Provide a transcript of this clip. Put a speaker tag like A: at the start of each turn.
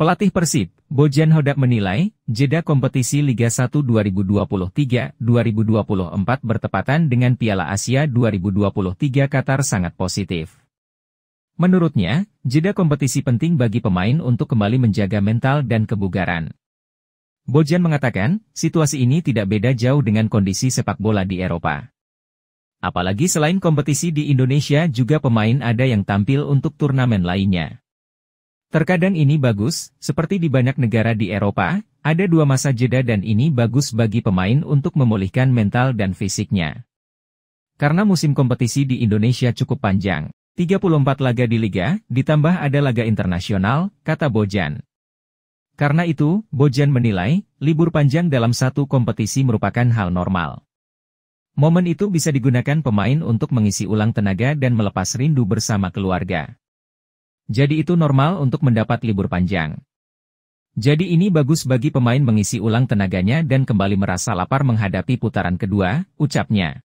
A: Pelatih Persib, Bojan Hodak menilai, jeda kompetisi Liga 1 2023-2024 bertepatan dengan Piala Asia 2023 Qatar sangat positif. Menurutnya, jeda kompetisi penting bagi pemain untuk kembali menjaga mental dan kebugaran. Bojan mengatakan, situasi ini tidak beda jauh dengan kondisi sepak bola di Eropa. Apalagi selain kompetisi di Indonesia juga pemain ada yang tampil untuk turnamen lainnya. Terkadang ini bagus, seperti di banyak negara di Eropa, ada dua masa jeda dan ini bagus bagi pemain untuk memulihkan mental dan fisiknya. Karena musim kompetisi di Indonesia cukup panjang, 34 laga di Liga, ditambah ada laga internasional, kata Bojan. Karena itu, Bojan menilai, libur panjang dalam satu kompetisi merupakan hal normal. Momen itu bisa digunakan pemain untuk mengisi ulang tenaga dan melepas rindu bersama keluarga. Jadi itu normal untuk mendapat libur panjang. Jadi ini bagus bagi pemain mengisi ulang tenaganya dan kembali merasa lapar menghadapi putaran kedua, ucapnya.